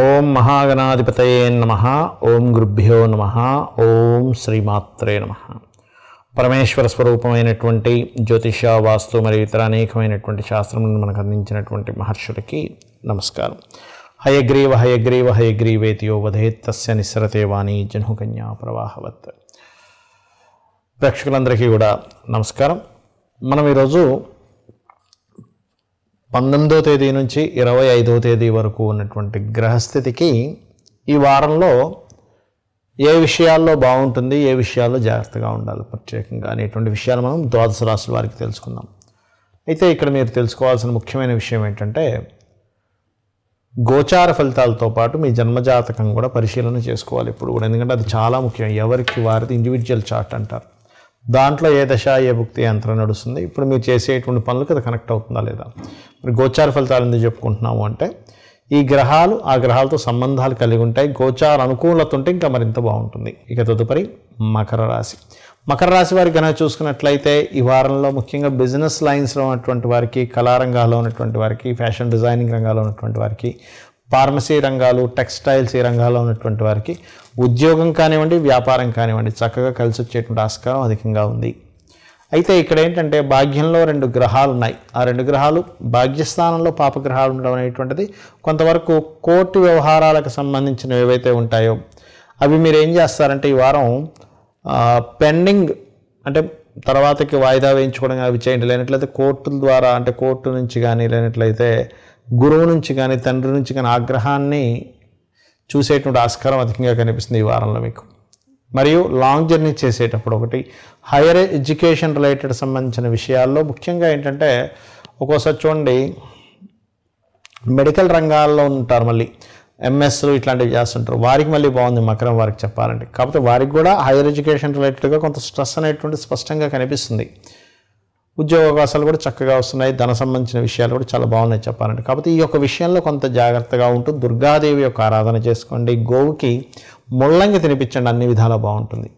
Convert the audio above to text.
ఓం మహాగణాధిపతయే నమ ఓం గురుభ్యో నమ ఓం శ్రీమాత్రే నమ పరమేశ్వర స్వరూపమైనటువంటి జ్యోతిష వాస్తు మరియు ఇతర అనేకమైనటువంటి శాస్త్రములను మనకు అందించినటువంటి మహర్షులకి నమస్కారం హయగ్రీవ హయగ్రీవ హయగ్రీవేతియో వధేత్తస్య నిస్సరతే వాణి జనుకన్యా ప్రవాహవత్ ప్రేక్షకులందరికీ కూడా నమస్కారం మనం ఈరోజు పంతొమ్మిదో తేదీ నుంచి ఇరవై ఐదో తేదీ వరకు ఉన్నటువంటి గ్రహస్థితికి ఈ వారంలో ఏ విషయాల్లో బాగుంటుంది ఏ విషయాల్లో జాగ్రత్తగా ఉండాలి ప్రత్యేకంగా అనేటువంటి విషయాలు మనం ద్వాదశ రాశుల వారికి తెలుసుకుందాం అయితే ఇక్కడ మీరు తెలుసుకోవాల్సిన ముఖ్యమైన విషయం ఏంటంటే గోచార ఫలితాలతో పాటు మీ జన్మజాతకం కూడా పరిశీలన చేసుకోవాలి ఇప్పుడు కూడా ఎందుకంటే అది చాలా ముఖ్యం ఎవరికి వారిది ఇండివిజువల్ చార్ట్ అంటారు దాంట్లో ఏ దశ ఏ భుక్తి యంత్రం నడుస్తుంది ఇప్పుడు మీరు చేసేటువంటి పనులకు అది కనెక్ట్ అవుతుందా లేదా గోచార ఫలితాలు ఎందుకు చెప్పుకుంటున్నాము అంటే ఈ గ్రహాలు ఆ గ్రహాలతో సంబంధాలు కలిగి ఉంటాయి గోచార అనుకూలత ఉంటే ఇంకా మరింత బాగుంటుంది ఇక తదుపరి మకర రాశి మకర రాశి వారికి కనుక చూసుకున్నట్లయితే ఈ వారంలో ముఖ్యంగా బిజినెస్ లైన్స్లో ఉన్నటువంటి వారికి కళారంగాల్లో ఉన్నటువంటి వారికి ఫ్యాషన్ డిజైనింగ్ రంగాల్లో ఉన్నటువంటి వారికి ఫార్మసీ రంగాలు టెక్స్టైల్స్ ఈ రంగాల్లో ఉన్నటువంటి వారికి ఉద్యోగం కానివ్వండి వ్యాపారం కానివ్వండి చక్కగా కలిసి వచ్చేటువంటి ఆస్కారం అధికంగా ఉంది అయితే ఇక్కడ ఏంటంటే భాగ్యంలో రెండు గ్రహాలు ఉన్నాయి ఆ రెండు గ్రహాలు భాగ్యస్థానంలో పాపగ్రహాలు ఉండడం అనేటువంటిది కొంతవరకు కోర్టు వ్యవహారాలకు సంబంధించినవి ఏవైతే ఉంటాయో అవి మీరు ఏం చేస్తారంటే ఈ వారం పెండింగ్ అంటే తర్వాతకి వాయిదా వేయించుకోవడం అవి చేయండి లేనట్లయితే కోర్టుల ద్వారా అంటే కోర్టు నుంచి కానీ లేనట్లయితే గురువు నుంచి కానీ తండ్రి నుంచి కానీ ఆగ్రహాన్ని చూసేటువంటి ఆస్కారం అధికంగా కనిపిస్తుంది ఈ వారంలో మీకు మరియు లాంగ్ జర్నీ చేసేటప్పుడు ఒకటి హైయర్ ఎడ్యుకేషన్ రిలేటెడ్ సంబంధించిన విషయాల్లో ముఖ్యంగా ఏంటంటే ఒక్కోసారి చూడండి మెడికల్ రంగాల్లో ఉంటారు మళ్ళీ ఎంఎస్లు ఇట్లాంటివి చేస్తుంటారు వారికి మళ్ళీ బాగుంది మకరం వారికి చెప్పాలంటే కాకపోతే వారికి కూడా హైయర్ ఎడ్యుకేషన్ రిలేటెడ్గా కొంత స్ట్రెస్ అనేటువంటి స్పష్టంగా కనిపిస్తుంది ఉద్యోగ అవకాశాలు కూడా చక్కగా వస్తున్నాయి ధన సంబంధించిన విషయాలు కూడా చాలా బాగున్నాయి చెప్పాలంటే కాకపోతే ఈ యొక్క విషయంలో కొంత జాగ్రత్తగా ఉంటూ దుర్గాదేవి యొక్క ఆరాధన చేసుకోండి గోవుకి ముళ్ళంగి తినిపించండి అన్ని విధాలా బాగుంటుంది